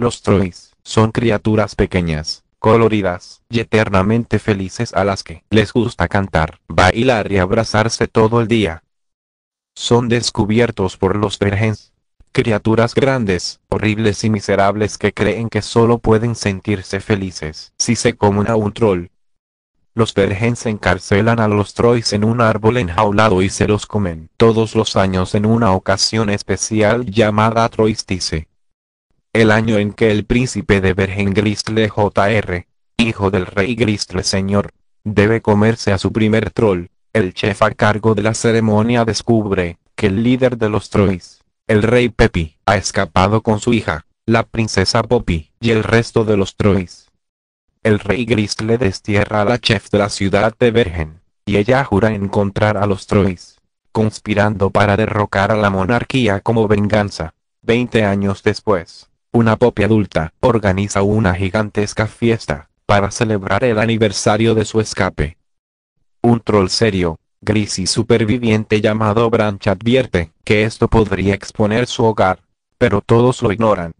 Los Trois son criaturas pequeñas, coloridas y eternamente felices a las que les gusta cantar, bailar y abrazarse todo el día. Son descubiertos por los Vergens, criaturas grandes, horribles y miserables que creen que solo pueden sentirse felices si se comen a un troll. Los Vergens encarcelan a los Trois en un árbol enjaulado y se los comen todos los años en una ocasión especial llamada Troistice el año en que el príncipe de Bergen Grisle Jr., hijo del rey Grisle Señor, debe comerse a su primer troll, el chef a cargo de la ceremonia descubre que el líder de los trolls, el rey Pepi, ha escapado con su hija, la princesa Poppy, y el resto de los trolls. El rey Grisle destierra a la chef de la ciudad de Bergen, y ella jura encontrar a los trolls, conspirando para derrocar a la monarquía como venganza. Veinte años después, una Poppy adulta, organiza una gigantesca fiesta, para celebrar el aniversario de su escape. Un troll serio, gris y superviviente llamado Branch advierte que esto podría exponer su hogar, pero todos lo ignoran.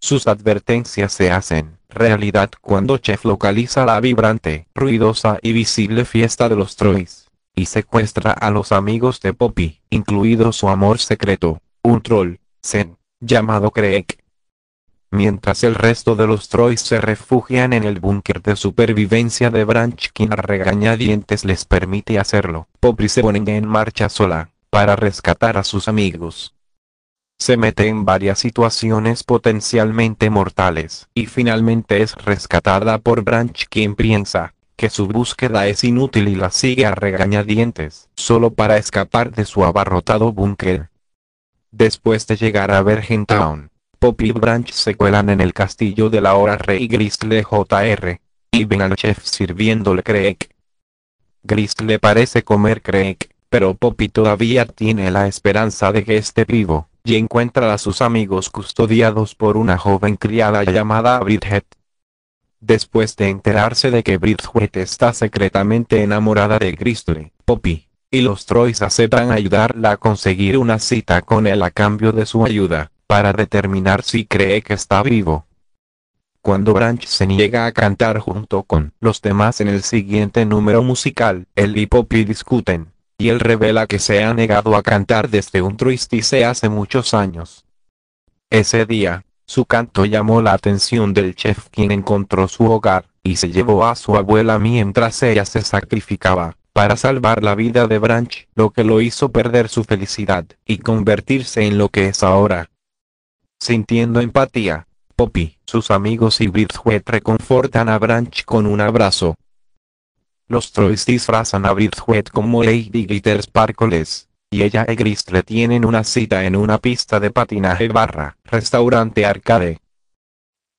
Sus advertencias se hacen realidad cuando Chef localiza la vibrante, ruidosa y visible fiesta de los trolls, y secuestra a los amigos de Poppy, incluido su amor secreto, un troll, Zen, llamado Craig mientras el resto de los Troys se refugian en el búnker de supervivencia de Branch quien a regañadientes les permite hacerlo. Poppy se pone en marcha sola, para rescatar a sus amigos. Se mete en varias situaciones potencialmente mortales y finalmente es rescatada por Branch quien piensa que su búsqueda es inútil y la sigue a regañadientes, solo para escapar de su abarrotado búnker. Después de llegar a Town. Poppy y Branch se cuelan en el castillo de la hora rey Grizzly Jr. Y ven al chef sirviéndole Craig. Grizzly parece comer Craig, pero Poppy todavía tiene la esperanza de que esté vivo, y encuentra a sus amigos custodiados por una joven criada llamada Bridget. Después de enterarse de que Bridget está secretamente enamorada de Grizzly, Poppy y los Troys aceptan ayudarla a conseguir una cita con él a cambio de su ayuda para determinar si cree que está vivo. Cuando Branch se niega a cantar junto con los demás en el siguiente número musical, él y discuten, y él revela que se ha negado a cantar desde un truistice hace muchos años. Ese día, su canto llamó la atención del chef quien encontró su hogar, y se llevó a su abuela mientras ella se sacrificaba, para salvar la vida de Branch, lo que lo hizo perder su felicidad, y convertirse en lo que es ahora, Sintiendo empatía, Poppy, sus amigos y Bridget reconfortan a Branch con un abrazo. Los Troys disfrazan a Bridget como Lady Glitter Sparkles, y ella y Gristle tienen una cita en una pista de patinaje barra, restaurante arcade.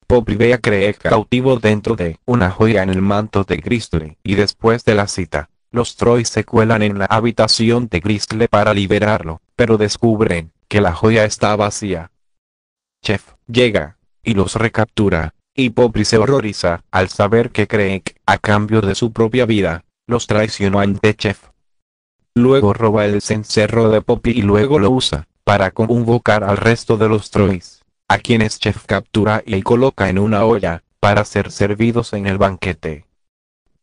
Poppy ve a Craig cautivo dentro de una joya en el manto de Gristle, y después de la cita, los Troys se cuelan en la habitación de Gristle para liberarlo, pero descubren que la joya está vacía. Chef llega y los recaptura, y Poppy se horroriza al saber que Craig, a cambio de su propia vida, los traicionó ante Chef. Luego roba el cencerro de Poppy y luego lo usa, para convocar al resto de los Troys, a quienes Chef captura y coloca en una olla, para ser servidos en el banquete.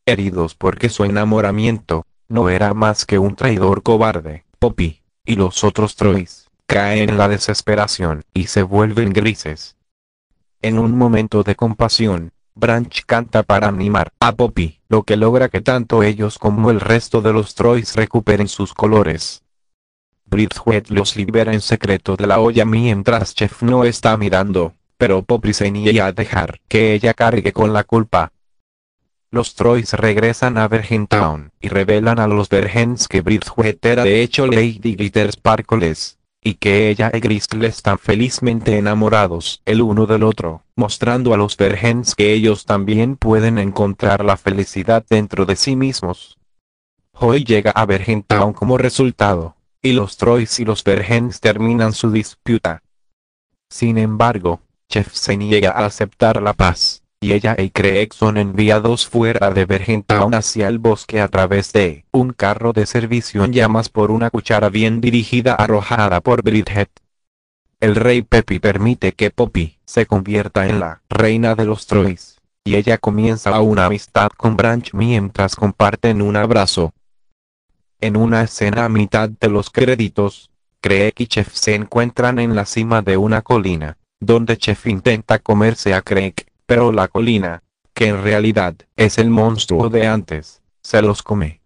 Heridos porque su enamoramiento, no era más que un traidor cobarde, Poppy, y los otros Troys, caen en la desesperación y se vuelven grises. En un momento de compasión, Branch canta para animar a Poppy, lo que logra que tanto ellos como el resto de los Troys recuperen sus colores. Bridget los libera en secreto de la olla mientras Chef no está mirando, pero Poppy se niega a dejar que ella cargue con la culpa. Los Troys regresan a Town y revelan a los Vergens que Bridget era de hecho Lady Glitter Sparkles y que ella y Grisle están felizmente enamorados el uno del otro, mostrando a los Vergens que ellos también pueden encontrar la felicidad dentro de sí mismos. Hoy llega a Vergentown como resultado, y los Troys y los Vergens terminan su disputa. Sin embargo, Chef se niega a aceptar la paz, y ella y Craig son enviados fuera de Bergentown hacia el bosque a través de un carro de servicio en llamas por una cuchara bien dirigida arrojada por Bridget. El rey Peppy permite que Poppy se convierta en la reina de los Troys, y ella comienza una amistad con Branch mientras comparten un abrazo. En una escena a mitad de los créditos, Craig y Chef se encuentran en la cima de una colina, donde Chef intenta comerse a Craig pero la colina, que en realidad es el monstruo de antes, se los come.